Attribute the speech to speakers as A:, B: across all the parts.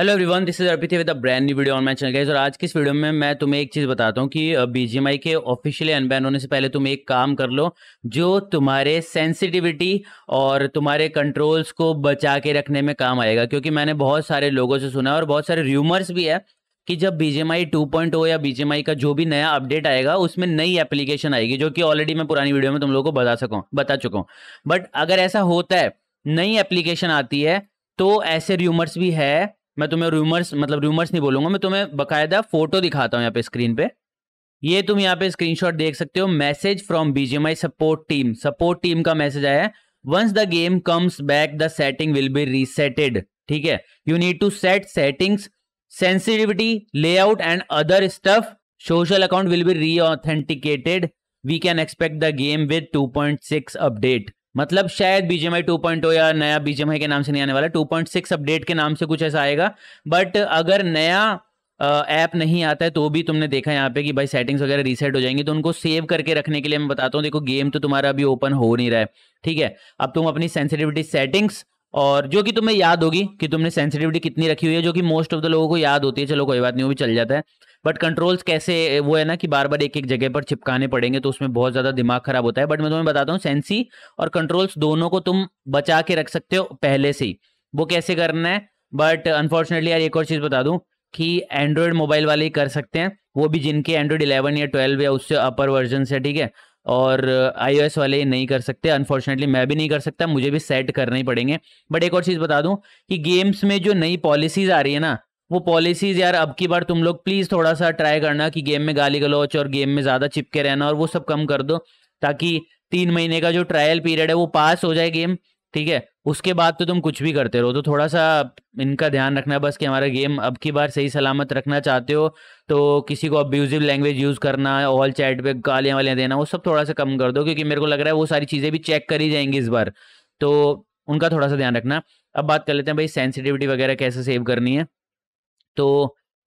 A: hello everyone this is Arpit with a brand new video on my channel guys और आज की इस video में मैं तुम्हें एक चीज़ बताता हूँ कि बीजीएमआई के ऑफिशियली अनबैन होने से पहले तुम एक काम कर लो जो तुम्हारे सेंसिटिविटी और तुम्हारे कंट्रोल्स को बचा के रखने में काम आएगा क्योंकि मैंने बहुत सारे लोगों से सुना और बहुत सारे र्यूमर्स भी है कि जब बीजेमआई 2.0 या बीजेमआई का जो भी नया अपडेट आएगा उसमें नई एप्लीकेशन आएगी जो कि ऑलरेडी मैं पुरानी वीडियो में तुम लोगों को बता सकूँ बता चुका हूँ बट अगर ऐसा होता है नई एप्लीकेशन आती है तो ऐसे र्यूमर्स भी है मैं तुम्हें रूमर्स मतलब रूमर्स नहीं बोलूंगा मैं तुम्हें बकायदा फोटो दिखाता हूँ यहाँ पे स्क्रीन पे ये तुम यहाँ पे स्क्रीनशॉट देख सकते हो message from BGMI support team support team का मैसेज आया है once the game comes back the setting will be reseted ठीक है you need to set settings sensitivity layout and other stuff social account will be reauthenticated we can expect the game with to update मतलब शायद बीजेमआई 2.0 या नया बीजेमआई के नाम से नहीं आने वाला 2.6 अपडेट के नाम से कुछ ऐसा आएगा बट अगर नया ऐप नहीं आता है तो भी तुमने देखा यहाँ पे कि भाई सेटिंग्स वगैरह रीसेट हो जाएंगी तो उनको सेव करके रखने के लिए मैं बताता हूँ देखो गेम तो तुम्हारा अभी ओपन हो नहीं रहा है ठीक है अब तुम अपनी सेंसिटिविटी सेटिंग्स और जो कि तुम्हें याद होगी कि तुमने सेंसिटिविटी कितनी रखी हुई है जो कि मोस्ट ऑफ द लोगों को याद होती है चलो कोई बात नहीं वो भी चल जाता है बट कंट्रोल्स कैसे वो है ना कि बार बार एक एक जगह पर चिपकाने पड़ेंगे तो उसमें बहुत ज़्यादा दिमाग खराब होता है बट मैं तुम्हें बताता हूँ सेंसी और कंट्रोल्स दोनों को तुम बचा के रख सकते हो पहले से ही वो कैसे करना है बट अनफॉर्चुनेटली यार एक और चीज़ बता दूँ कि एंड्रॉयड मोबाइल वाले ही कर सकते हैं वो भी जिनके एंड्रॉयड 11 या 12 या उससे अपर वर्जन से ठीक है और आई वाले नहीं कर सकते अनफॉर्चुनेटली मैं भी नहीं कर सकता मुझे भी सेट करने ही पड़ेंगे बट एक और चीज़ बता दूं कि गेम्स में जो नई पॉलिसीज़ आ रही है ना वो पॉलिसीज़ यार अब की बार तुम लोग प्लीज़ थोड़ा सा ट्राई करना कि गेम में गाली गलौच और गेम में ज़्यादा चिपके रहना और वो सब कम कर दो ताकि तीन महीने का जो ट्रायल पीरियड है वो पास हो जाए गेम ठीक है उसके बाद तो तुम कुछ भी करते रहो तो थोड़ा सा इनका ध्यान रखना बस कि हमारा गेम अब की बार सही सलामत रखना चाहते हो तो किसी को अब्यूजिव लैंग्वेज यूज़ करना ऑल चैट पे गालियाँ वालियाँ देना वो सब थोड़ा सा कम कर दो क्योंकि मेरे को लग रहा है वो सारी चीज़ें भी चेक करी जाएंगी इस बार तो उनका थोड़ा सा ध्यान रखना अब बात कर लेते हैं भाई सेंसिटिविटी वगैरह कैसे सेव करनी है तो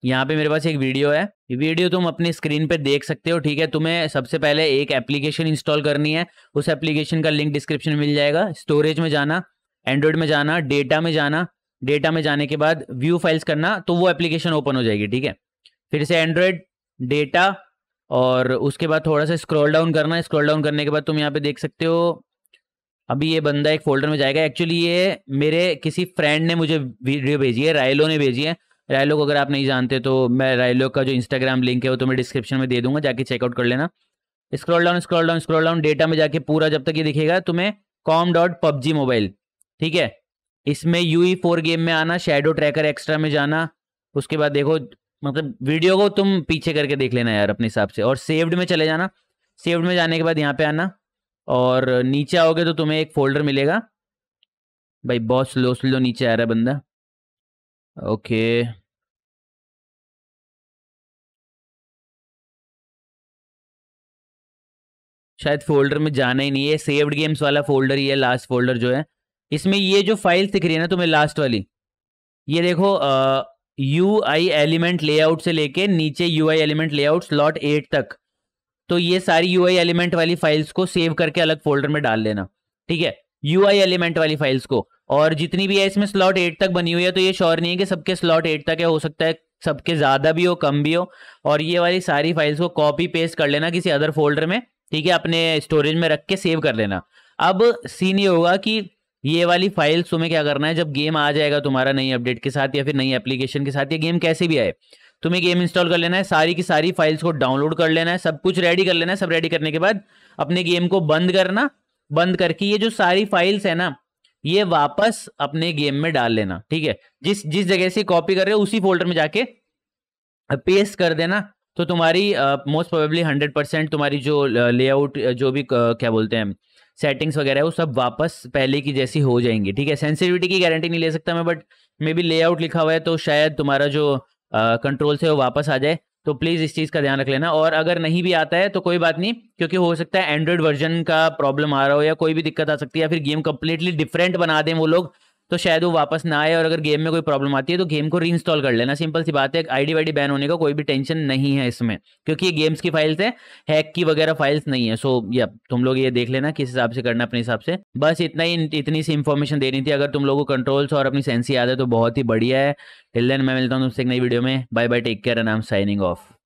A: यहाँ पे मेरे पास एक वीडियो है वीडियो तुम अपने स्क्रीन पे देख सकते हो ठीक है तुम्हें सबसे पहले एक एप्लीकेशन इंस्टॉल करनी है उस एप्लीकेशन का लिंक डिस्क्रिप्शन में मिल जाएगा स्टोरेज में जाना एंड्रॉइड में जाना डेटा में जाना डेटा में जाने के बाद व्यू फाइल्स करना तो वो एप्लीकेशन ओपन हो जाएगी ठीक है फिर से एंड्रॉयड डेटा और उसके बाद थोड़ा सा स्क्रॉल डाउन करना स्क्रॉल डाउन करने के बाद तुम यहाँ पे देख सकते हो अभी ये बंदा एक फोल्डर में जाएगा एक्चुअली ये मेरे किसी फ्रेंड ने मुझे वीडियो भेजी है रायलो ने भेजी है रायलो को अगर आप नहीं जानते तो मैं रायलो का जो इंस्टाग्राम लिंक है वो तुम्हें तो डिस्क्रिप्शन में दे दूंगा जाके चेकआउट कर लेना scroll down scroll down scroll down data में जाके पूरा जब तक ये दिखेगा तुम्हें कॉम डॉट पबजी मोबाइल ठीक है इसमें यू ई फोर गेम में आना शेडो ट्रैकर एक्स्ट्रा में जाना उसके बाद देखो मतलब वीडियो को तुम पीछे करके देख लेना यार अपने हिसाब से और सेव्ड में चले जाना सेव्ड में जाने के बाद यहाँ पे आना और नीचे आओगे तो तुम्हें एक फोल्डर मिलेगा भाई बहुत स्लो स्लो नीचे आ रहा है बंदा ओके शायद फोल्डर में जाना ही नहीं है सेव्ड गेम्स वाला फोल्डर ही है लास्ट फोल्डर जो है इसमें ये जो फाइल्स दिख रही है ना तुम्हें लास्ट वाली ये देखो यू आई एलिमेंट लेआउट से लेके नीचे you I element layout slot at तक तो ये सारी यू आई एलिमेंट वाली फाइल्स को सेव करके अलग फोल्डर में डाल लेना ठीक है यू आई एलिमेंट वाली फाइल्स को और जितनी भी है इसमें स्लॉट एट तक बनी हुई है तो ये श्योर नहीं है कि सबके स्लॉट एट तक है हो सकता है सबके ज़्यादा भी हो कम भी हो और ये वाली सारी फाइल्स को कॉपी पेस्ट कर लेना किसी अदर फोल्डर में ठीक है अपने स्टोरेज में रख के सेव कर लेना अब सीन ये होगा कि ये वाली फाइल्स तुम्हें क्या करना है जब गेम आ जाएगा तुम्हारा नई अपडेट के साथ या फिर नई एप्लीकेशन के साथ या गेम कैसे भी आए तुम्हें गेम इंस्टॉल कर लेना है सारी की सारी फाइल्स को डाउनलोड कर लेना है सब कुछ रेडी कर लेना है सब रेडी करने के बाद अपने गेम को बंद करना बंद करके ये जो सारी फाइल्स है ना ये वापस अपने गेम में डाल लेना ठीक है जिस जिस जगह से कॉपी कर रहे हो उसी फोल्डर में जाके पेस्ट कर देना तो तुम्हारी मोस्ट प्रोबेबली हंड्रेड परसेंट तुम्हारी जो लेआउट जो भी क्या बोलते हैं सेटिंग्स वगैरह है वो सब वापस पहले की जैसी हो जाएंगी ठीक है सेंसिटिविटी की गारंटी नहीं ले सकता मैं बट मे बी लेआउट लिखा हुआ है तो शायद तुम्हारा जो कंट्रोल से वो वापस आ जाए तो प्लीज़ इस चीज़ का ध्यान रख लेना और अगर नहीं भी आता है तो कोई बात नहीं क्योंकि हो सकता है एंड्रॉयड वर्जन का प्रॉब्लम आ रहा हो या कोई भी दिक्कत आ सकती है या फिर गेम कंप्लीटली डिफरेंट बना दें वो लोग तो शायद वो वापस ना आए और अगर गेम में कोई प्रॉब्लम आती है तो गेम को री कर लेना सिंपल सी बात है आईडी वाई बैन होने का कोई भी टेंशन नहीं है इसमें क्योंकि ये गेम्स की फाइल्स है हैक की वगैरह फाइल्स नहीं है सो या तुम लोग ये देख लेना किस हिसाब से करना अपने हिसाब से बस इतना ही इतनी सी इन्फॉर्मेशन देनी थी अगर तुम लोगों को कंट्रोल्स और अपनी सेंसी याद है तो बहुत ही बढ़िया है टिल देन मैं मिलता हूँ तुमसे एक नई वीडियो में bye bye take care and I am signing of